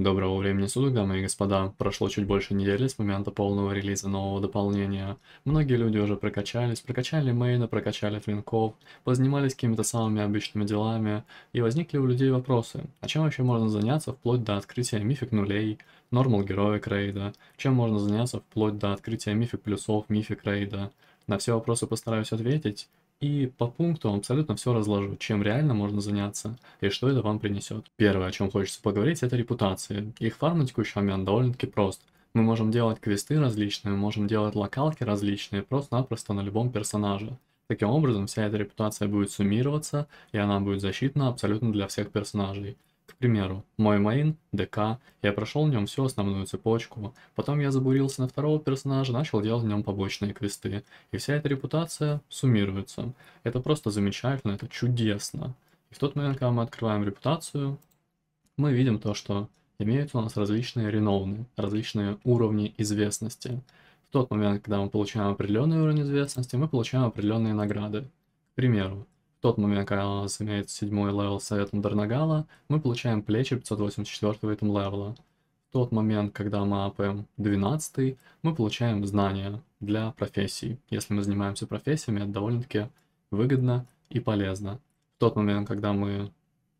Доброго времени суток, дамы и господа. Прошло чуть больше недели с момента полного релиза нового дополнения. Многие люди уже прокачались, прокачали мейна, прокачали флинков, позанимались какими-то самыми обычными делами, и возникли у людей вопросы, а чем вообще можно заняться вплоть до открытия мифик нулей, нормал героек рейда, чем можно заняться вплоть до открытия мифик плюсов, мифик рейда. На все вопросы постараюсь ответить, и по пункту абсолютно все разложу, чем реально можно заняться и что это вам принесет. Первое, о чем хочется поговорить, это репутации. Их фарм на текущий момент довольно-таки прост. Мы можем делать квесты различные, можем делать локалки различные, просто-напросто на любом персонаже. Таким образом, вся эта репутация будет суммироваться, и она будет защитна абсолютно для всех персонажей примеру, мой main, ДК, я прошел в нем всю основную цепочку, потом я забурился на второго персонажа, начал делать в нем побочные квесты, и вся эта репутация суммируется. Это просто замечательно, это чудесно. И в тот момент, когда мы открываем репутацию, мы видим то, что имеются у нас различные реновны, различные уровни известности. В тот момент, когда мы получаем определенный уровень известности, мы получаем определенные награды. К примеру, тот момент, когда у нас имеется седьмой левел советом Дарнагала, мы получаем плечи 584 этом левела. В тот момент, когда мы апаем 12, мы получаем знания для профессий. Если мы занимаемся профессиями, это довольно-таки выгодно и полезно. В тот момент, когда мы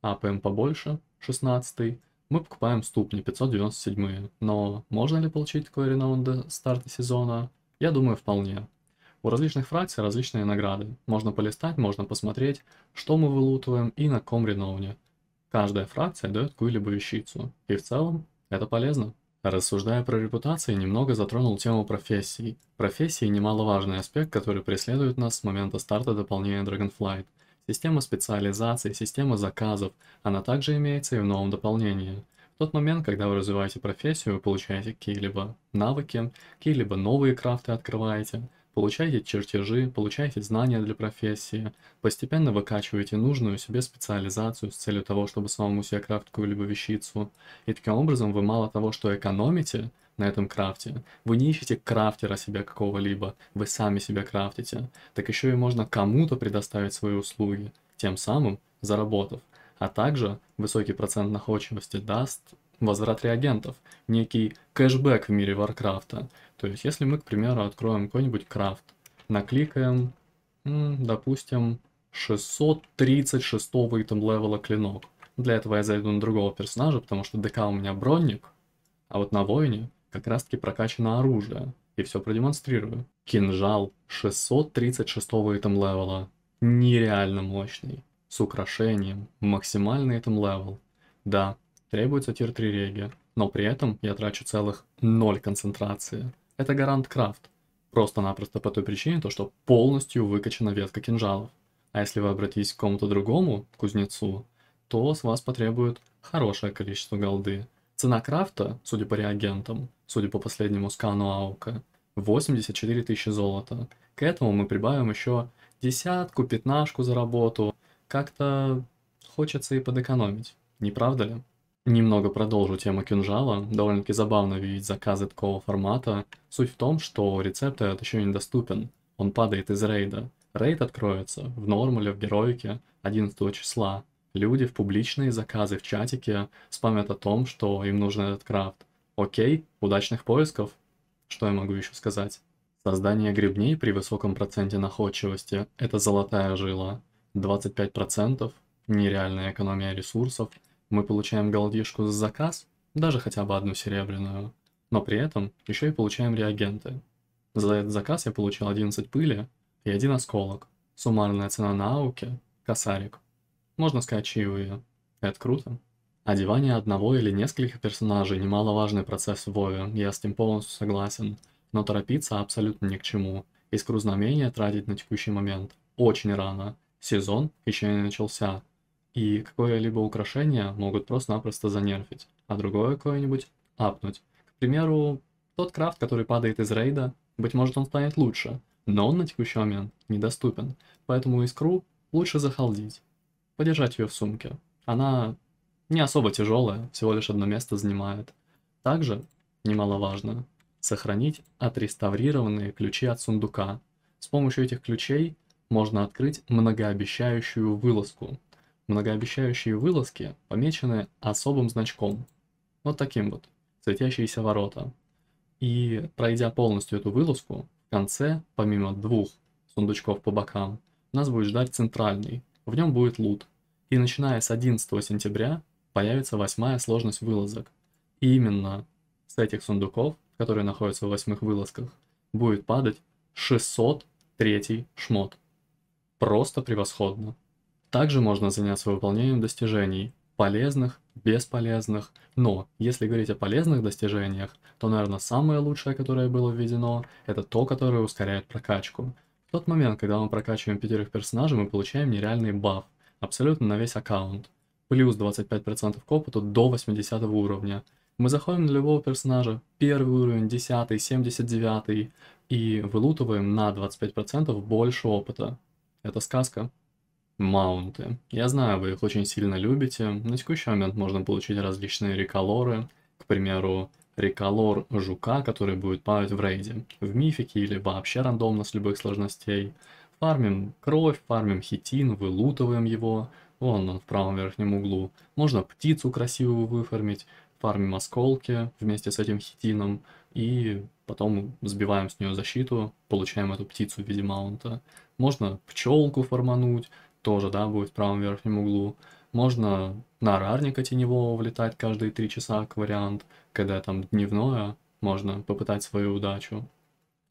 апаем побольше, 16, мы покупаем ступни 597. Но можно ли получить такой реноман старта сезона? Я думаю, вполне. У различных фракций различные награды. Можно полистать, можно посмотреть, что мы вылутываем и на ком реновне. Каждая фракция дает какую-либо вещицу. И в целом это полезно. Рассуждая про репутации, немного затронул тему профессий. Профессии – немаловажный аспект, который преследует нас с момента старта дополнения Dragonflight. Система специализации, система заказов, она также имеется и в новом дополнении. В тот момент, когда вы развиваете профессию, вы получаете какие-либо навыки, какие-либо новые крафты открываете – Получаете чертежи, получаете знания для профессии, постепенно выкачиваете нужную себе специализацию с целью того, чтобы самому себе крафтить какую-либо вещицу. И таким образом вы мало того, что экономите на этом крафте, вы не ищете крафтера себя какого-либо, вы сами себя крафтите, так еще и можно кому-то предоставить свои услуги, тем самым заработав. А также высокий процент находчивости даст возврат реагентов, некий кэшбэк в мире Варкрафта. То есть, если мы, к примеру, откроем какой-нибудь крафт, накликаем, допустим, 636 итем левела клинок. Для этого я зайду на другого персонажа, потому что ДК у меня бронник, а вот на воине как раз таки прокачано оружие. И все продемонстрирую. Кинжал 636 итем левела. Нереально мощный. С украшением. Максимальный этом левел. Да, Требуется тир 3 реги, но при этом я трачу целых 0 концентрации. Это гарант крафт. Просто-напросто по той причине, то что полностью выкачана ветка кинжалов. А если вы обратитесь к кому-то другому, кузнецу, то с вас потребует хорошее количество голды. Цена крафта, судя по реагентам, судя по последнему скану Аука, 84 тысячи золота. К этому мы прибавим еще десятку, пятнашку за работу. Как-то хочется и подэкономить, не правда ли? Немного продолжу тему кинжала. Довольно-таки забавно видеть заказы такого формата. Суть в том, что рецепт этот еще недоступен. Он падает из рейда. Рейд откроется в нормале, в героике 11 числа. Люди в публичные заказы в чатике спамят о том, что им нужен этот крафт. Окей, удачных поисков. Что я могу еще сказать? Создание грибней при высоком проценте находчивости – это золотая жила. 25% – нереальная экономия ресурсов – мы получаем голдишку за заказ, даже хотя бы одну серебряную, но при этом еще и получаем реагенты. За этот заказ я получил 11 пыли и один осколок. Суммарная цена на ауке – косарик. Можно сказать чаевые. Это круто. Одевание одного или нескольких персонажей – немаловажный процесс в Вове, я с ним полностью согласен. Но торопиться абсолютно ни к чему. Искру знамения тратить на текущий момент очень рано. Сезон еще не начался, и какое-либо украшение могут просто-напросто занерфить, а другое какое-нибудь апнуть. К примеру, тот крафт, который падает из рейда, быть может он станет лучше, но он на текущий момент недоступен, поэтому искру лучше захалдить, подержать ее в сумке. Она не особо тяжелая, всего лишь одно место занимает. Также, немаловажно, сохранить отреставрированные ключи от сундука. С помощью этих ключей можно открыть многообещающую вылазку, Многообещающие вылазки помечены особым значком. Вот таким вот. Светящиеся ворота. И пройдя полностью эту вылазку, в конце, помимо двух сундучков по бокам, нас будет ждать центральный. В нем будет лут. И начиная с 11 сентября появится восьмая сложность вылазок. И именно с этих сундуков, которые находятся в восьмых вылазках, будет падать 603 шмот. Просто превосходно. Также можно заняться выполнением достижений, полезных, бесполезных. Но если говорить о полезных достижениях, то, наверное, самое лучшее, которое было введено, это то, которое ускоряет прокачку. В тот момент, когда мы прокачиваем пятерых персонажей, мы получаем нереальный баф, абсолютно на весь аккаунт. Плюс 25% к опыту до 80 уровня. Мы заходим на любого персонажа, первый уровень, 10, 79, и вылутываем на 25% больше опыта. Это сказка маунты. Я знаю, вы их очень сильно любите. На текущий момент можно получить различные реколоры, к примеру, реколор жука, который будет плавать в рейде, в мифике или вообще рандомно с любых сложностей. Фармим кровь, фармим хитин, вылутываем его, вон он в правом верхнем углу. Можно птицу красивую выфармить, фармим осколки вместе с этим хитином и потом сбиваем с нее защиту, получаем эту птицу в виде маунта. Можно пчелку формануть, тоже, да, будет в правом верхнем углу. Можно на рарника теневого влетать каждые 3 часа, как вариант, когда там дневное, можно попытать свою удачу.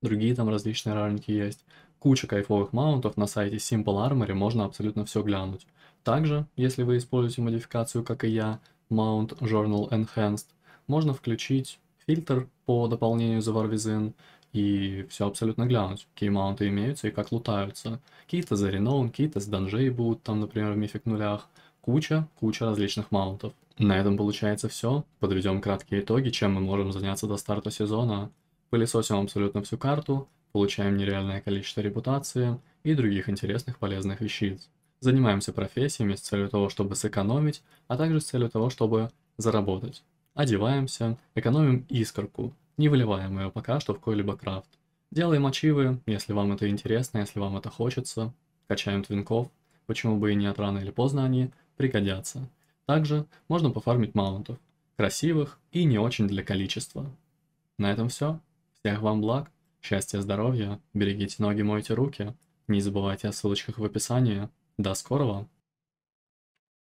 Другие там различные рарники есть. Куча кайфовых маунтов на сайте Simple Armory, можно абсолютно все глянуть. Также, если вы используете модификацию, как и я, Mount Journal Enhanced, можно включить фильтр по дополнению за Warvisin и все абсолютно глянуть, какие маунты имеются и как лутаются. Какие-то за реноун, какие-то с данжей будут, там, например, в мифик нулях. Куча, куча различных маунтов. На этом получается все. Подведем краткие итоги, чем мы можем заняться до старта сезона. Пылесосим абсолютно всю карту, получаем нереальное количество репутации и других интересных полезных вещиц. Занимаемся профессиями с целью того, чтобы сэкономить, а также с целью того, чтобы заработать. Одеваемся, экономим искорку, не выливаем ее пока что в какой-либо крафт. Делаем ачивы, если вам это интересно, если вам это хочется. Качаем твинков, почему бы и нет, рано или поздно они пригодятся. Также можно пофармить маунтов, красивых и не очень для количества. На этом все. Всех вам благ, счастья, здоровья, берегите ноги, мойте руки. Не забывайте о ссылочках в описании. До скорого!